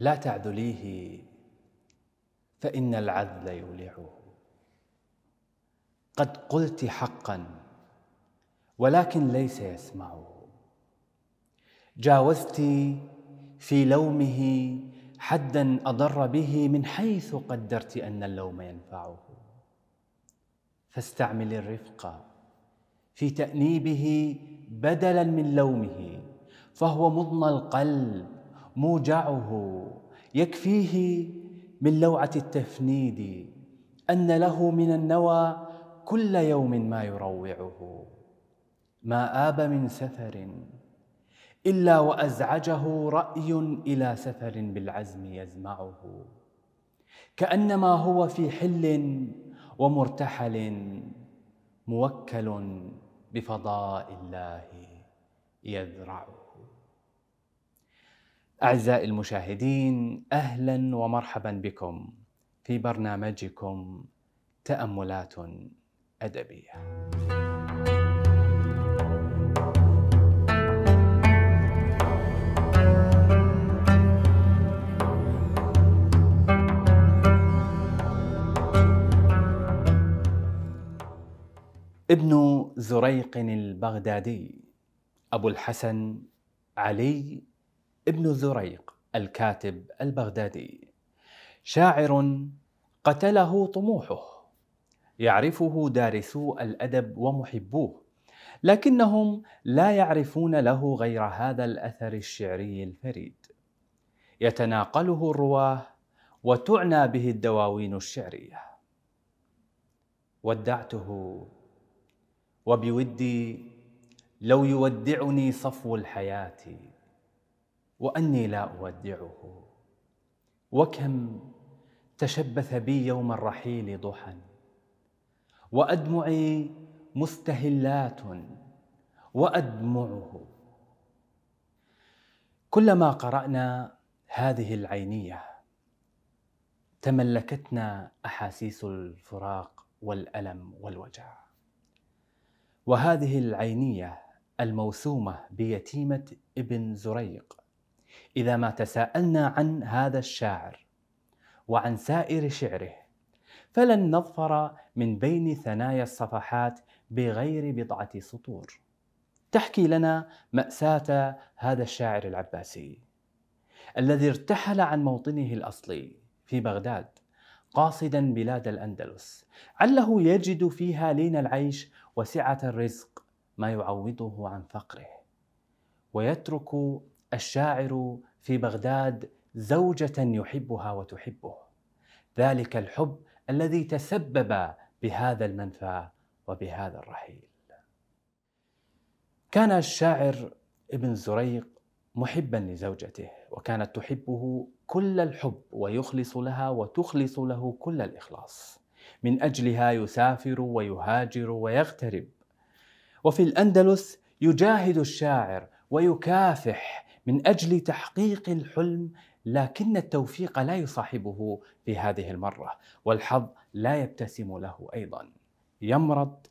لا تعذليه فإن العذل يولعه قد قلت حقا ولكن ليس يسمعه جاوزت في لومه حدا أضر به من حيث قدرت أن اللوم ينفعه فاستعمل الرفق في تأنيبه بدلا من لومه فهو مضنى القلب موجعه يكفيه من لوعه التفنيد ان له من النوى كل يوم ما يروعه ما اب من سفر الا وازعجه راي الى سفر بالعزم يزمعه كانما هو في حل ومرتحل موكل بفضاء الله يذرعه أعزائي المشاهدين أهلا ومرحبا بكم في برنامجكم تأملات أدبية. ابن زريق البغدادي أبو الحسن علي ابن ذريق الكاتب البغدادي شاعر قتله طموحه يعرفه دارسو الادب ومحبوه لكنهم لا يعرفون له غير هذا الاثر الشعري الفريد يتناقله الرواه وتعنى به الدواوين الشعريه ودعته وبودي لو يودعني صفو الحياه واني لا اودعه وكم تشبث بي يوم الرحيل ضحى وادمعي مستهلات وادمعه كلما قرانا هذه العينيه تملكتنا احاسيس الفراق والالم والوجع وهذه العينيه الموسومه بيتيمه ابن زريق إذا ما تساءلنا عن هذا الشاعر وعن سائر شعره فلن نظفر من بين ثنايا الصفحات بغير بضعة سطور تحكي لنا مأساة هذا الشاعر العباسي الذي ارتحل عن موطنه الأصلي في بغداد قاصدا بلاد الأندلس عله يجد فيها لين العيش وسعة الرزق ما يعوضه عن فقره ويترك الشاعر في بغداد زوجة يحبها وتحبه ذلك الحب الذي تسبب بهذا المنفى وبهذا الرحيل كان الشاعر ابن زريق محبا لزوجته وكانت تحبه كل الحب ويخلص لها وتخلص له كل الاخلاص من اجلها يسافر ويهاجر ويغترب وفي الاندلس يجاهد الشاعر ويكافح من اجل تحقيق الحلم لكن التوفيق لا يصاحبه في هذه المره والحظ لا يبتسم له ايضا يمرض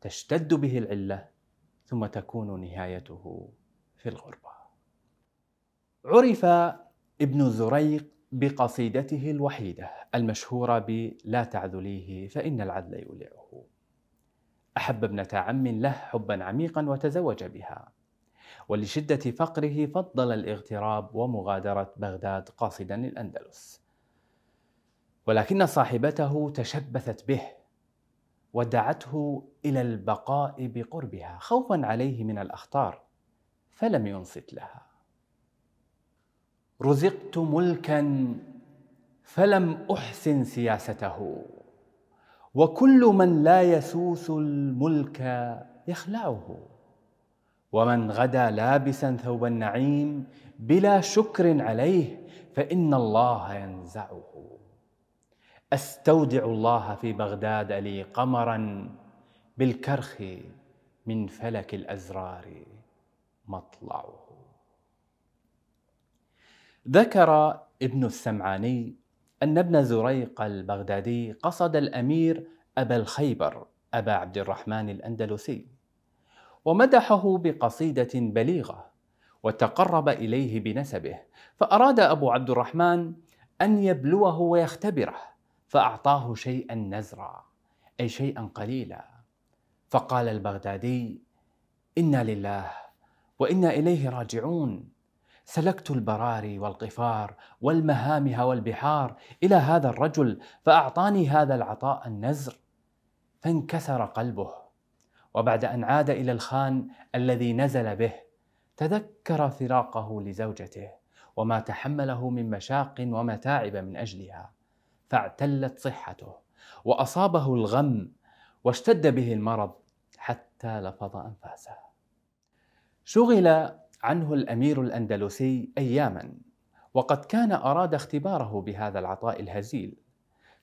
تشتد به العله ثم تكون نهايته في الغربه عرف ابن زريق بقصيدته الوحيده المشهوره بلا تعذليه فان العذل يولعه احب ابنه عم له حبا عميقا وتزوج بها ولشدة فقره فضل الاغتراب ومغادرة بغداد قاصدا الأندلس ولكن صاحبته تشبثت به ودعته إلى البقاء بقربها خوفا عليه من الأخطار فلم ينصت لها رزقت ملكا فلم أحسن سياسته وكل من لا يسوس الملك يخلعه ومن غدا لابسا ثوب النعيم بلا شكر عليه فان الله ينزعه استودع الله في بغداد لي قمرا بالكرخ من فلك الازرار مطلعه ذكر ابن السمعاني ان ابن زريق البغدادي قصد الامير ابا الخيبر ابا عبد الرحمن الاندلسي ومدحه بقصيدة بليغة وتقرب إليه بنسبه فأراد أبو عبد الرحمن أن يبلوه ويختبره فأعطاه شيئا نزرا أي شيئا قليلا فقال البغدادي إنا لله وإنا إليه راجعون سلكت البراري والقفار والمهامها والبحار إلى هذا الرجل فأعطاني هذا العطاء النزر فانكسر قلبه وبعد أن عاد إلى الخان الذي نزل به تذكر فراقه لزوجته وما تحمله من مشاق ومتاعب من أجلها فاعتلت صحته وأصابه الغم واشتد به المرض حتى لفظ أنفاسه شغل عنه الأمير الأندلسي أياما وقد كان أراد اختباره بهذا العطاء الهزيل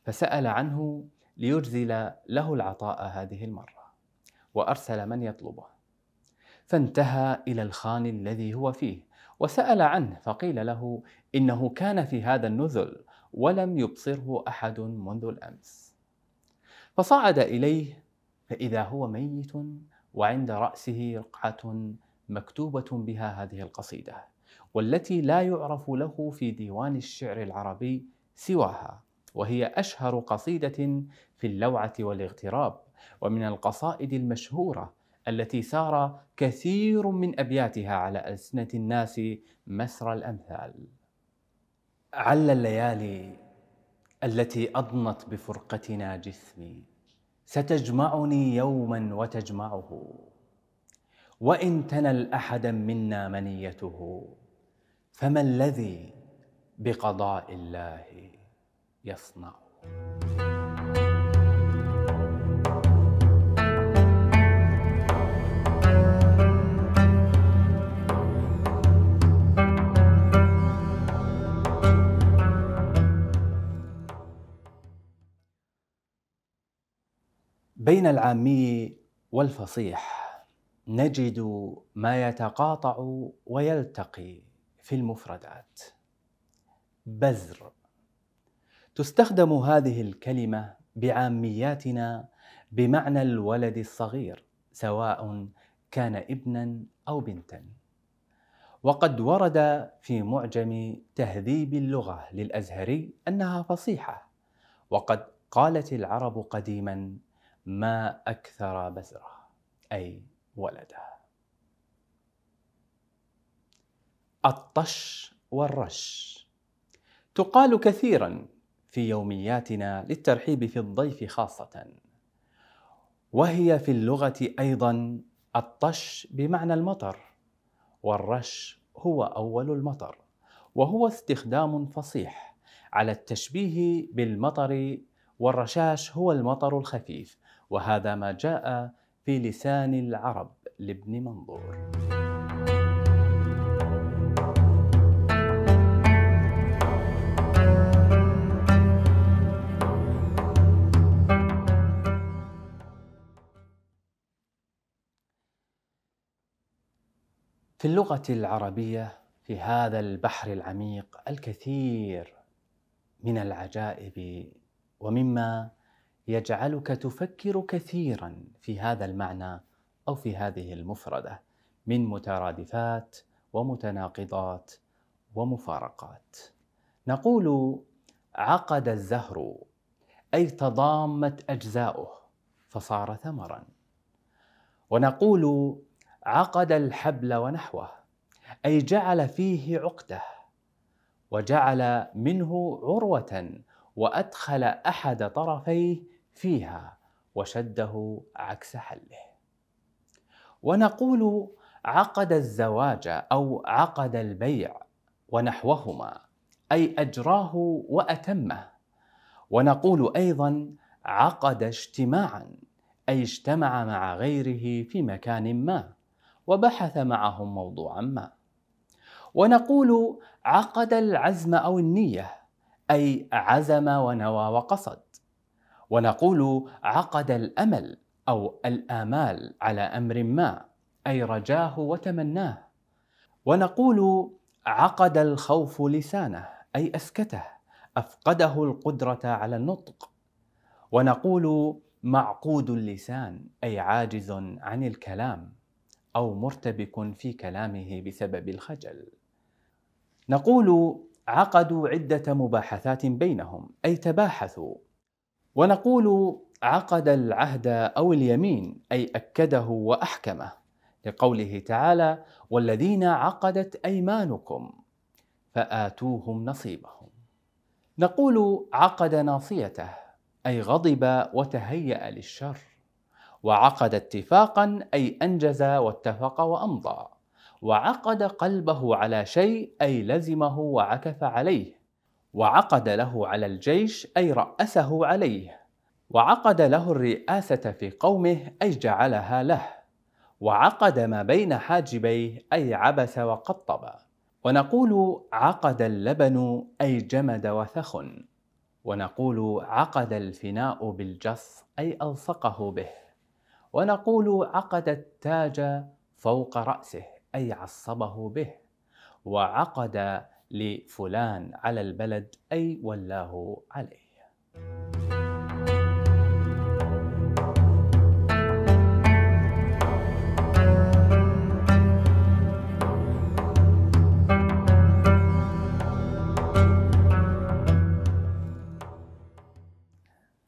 فسأل عنه ليجزل له العطاء هذه المرة وارسل من يطلبه فانتهى الى الخان الذي هو فيه وسال عنه فقيل له انه كان في هذا النزل ولم يبصره احد منذ الامس فصعد اليه فاذا هو ميت وعند راسه رقعه مكتوبه بها هذه القصيده والتي لا يعرف له في ديوان الشعر العربي سواها وهي اشهر قصيده في اللوعه والاغتراب ومن القصائد المشهورة التي سار كثير من أبياتها على ألسنة الناس مسرى الأمثال عل الليالي التي أضنت بفرقتنا جسمي ستجمعني يوما وتجمعه وإن تنل أحدا منا منيته فما الذي بقضاء الله يصنع بين العامي والفصيح نجد ما يتقاطع ويلتقي في المفردات بذر تستخدم هذه الكلمه بعامياتنا بمعنى الولد الصغير سواء كان ابنا او بنتا وقد ورد في معجم تهذيب اللغه للازهري انها فصيحه وقد قالت العرب قديما ما أكثر بزره أي ولده الطش والرش تقال كثيرا في يومياتنا للترحيب في الضيف خاصه وهي في اللغه ايضا الطش بمعنى المطر والرش هو اول المطر وهو استخدام فصيح على التشبيه بالمطر والرشاش هو المطر الخفيف وهذا ما جاء في لسان العرب لابن منظور في اللغة العربية في هذا البحر العميق الكثير من العجائب ومما يجعلك تفكر كثيرا في هذا المعنى او في هذه المفرده من مترادفات ومتناقضات ومفارقات نقول عقد الزهر اي تضامت اجزاؤه فصار ثمرا ونقول عقد الحبل ونحوه اي جعل فيه عقده وجعل منه عروه وادخل احد طرفيه فيها وشده عكس حله ونقول عقد الزواج او عقد البيع ونحوهما اي اجراه واتمه ونقول ايضا عقد اجتماعا اي اجتمع مع غيره في مكان ما وبحث معهم موضوعا ما ونقول عقد العزم او النيه اي عزم ونوى وقصد ونقول عقد الامل او الامال على امر ما اي رجاه وتمناه ونقول عقد الخوف لسانه اي اسكته افقده القدره على النطق ونقول معقود اللسان اي عاجز عن الكلام او مرتبك في كلامه بسبب الخجل نقول عقدوا عده مباحثات بينهم اي تباحثوا ونقول عقد العهد او اليمين اي اكده واحكمه لقوله تعالى والذين عقدت ايمانكم فاتوهم نصيبهم نقول عقد ناصيته اي غضب وتهيا للشر وعقد اتفاقا اي انجز واتفق وامضى وعقد قلبه على شيء اي لزمه وعكف عليه وعقد له على الجيش أي رأسه عليه وعقد له الرئاسة في قومه أي جعلها له وعقد ما بين حاجبيه أي عبس وقطب ونقول عقد اللبن أي جمد وثخن ونقول عقد الفناء بالجص أي ألصقه به ونقول عقد التاج فوق رأسه أي عصبه به وعقد لفلان على البلد أي ولاه عليه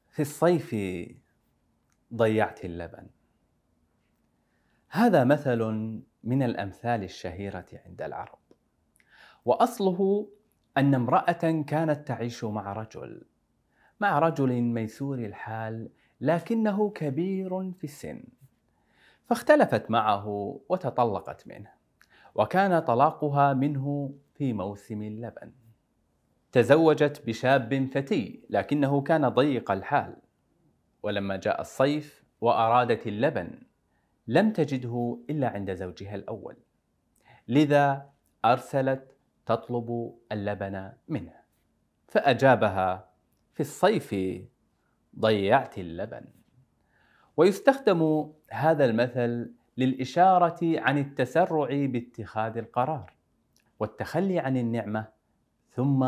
في الصيف ضيعت اللبن هذا مثل من الامثال الشهيره عند العرب واصله ان امراه كانت تعيش مع رجل مع رجل ميسور الحال لكنه كبير في السن فاختلفت معه وتطلقت منه وكان طلاقها منه في موسم اللبن تزوجت بشاب فتي لكنه كان ضيق الحال ولما جاء الصيف وارادت اللبن لم تجده الا عند زوجها الاول لذا ارسلت تطلب اللبن منه فاجابها في الصيف ضيعت اللبن ويستخدم هذا المثل للاشاره عن التسرع باتخاذ القرار والتخلي عن النعمه ثم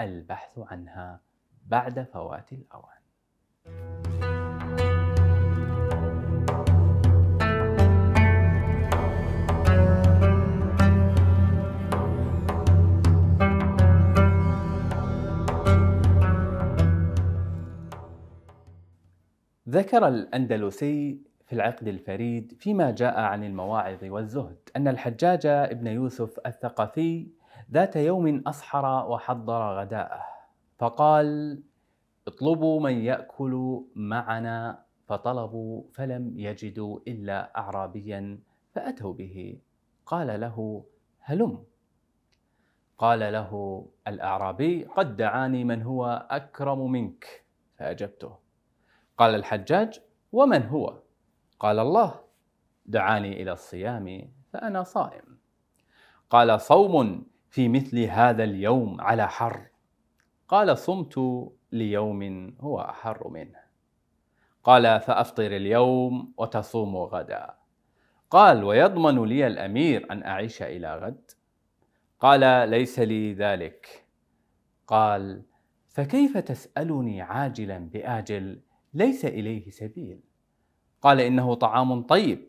البحث عنها بعد فوات الاوان ذكر الأندلسي في العقد الفريد فيما جاء عن المواعظ والزهد أن الحجاج ابن يوسف الثقفي ذات يوم أصحر وحضر غداءه فقال اطلبوا من يأكل معنا فطلبوا فلم يجدوا إلا أعرابيا فأتوا به قال له هلم قال له الأعرابي قد دعاني من هو أكرم منك فأجبته قال الحجاج ومن هو قال الله دعاني الى الصيام فانا صائم قال صوم في مثل هذا اليوم على حر قال صمت ليوم هو احر منه قال فافطر اليوم وتصوم غدا قال ويضمن لي الامير ان اعيش الى غد قال ليس لي ذلك قال فكيف تسالني عاجلا باجل ليس اليه سبيل قال انه طعام طيب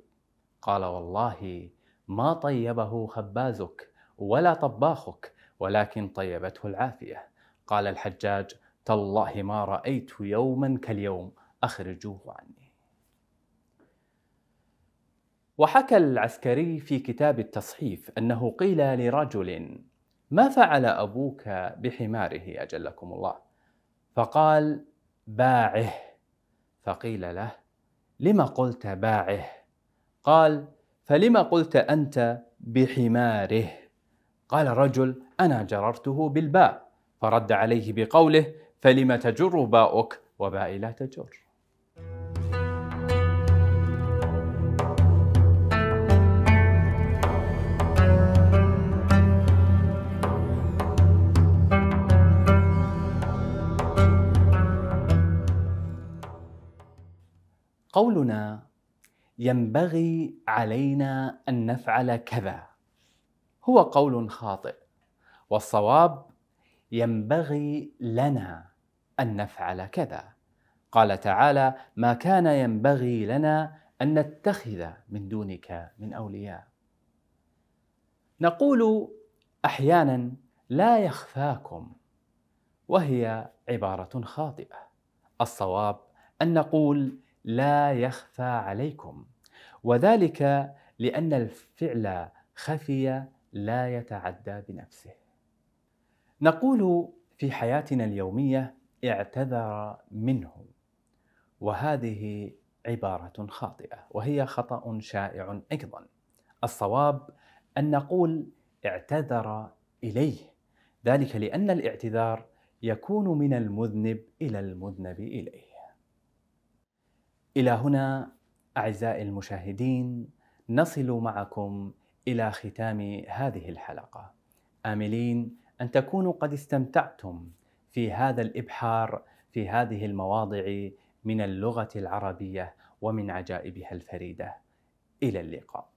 قال والله ما طيبه خبازك ولا طباخك ولكن طيبته العافيه قال الحجاج تالله ما رايت يوما كاليوم اخرجوه عني وحكى العسكري في كتاب التصحيف انه قيل لرجل ما فعل ابوك بحماره اجلكم الله فقال باعه فقيل له لم قلت باعه قال فلم قلت أنت بحماره قال الرجل أنا جررته بالباء فرد عليه بقوله فلم تجر باؤك وباء لا تجر قولنا ينبغي علينا ان نفعل كذا هو قول خاطئ والصواب ينبغي لنا ان نفعل كذا قال تعالى ما كان ينبغي لنا ان نتخذ من دونك من اولياء نقول احيانا لا يخفاكم وهي عباره خاطئه الصواب ان نقول لا يخفى عليكم وذلك لأن الفعل خفي لا يتعدى بنفسه. نقول في حياتنا اليومية اعتذر منه وهذه عبارة خاطئة وهي خطأ شائع أيضا. الصواب أن نقول اعتذر إليه ذلك لأن الاعتذار يكون من المذنب إلى المذنب إليه. الى هنا اعزائي المشاهدين نصل معكم الى ختام هذه الحلقه املين ان تكونوا قد استمتعتم في هذا الابحار في هذه المواضع من اللغه العربيه ومن عجائبها الفريده الى اللقاء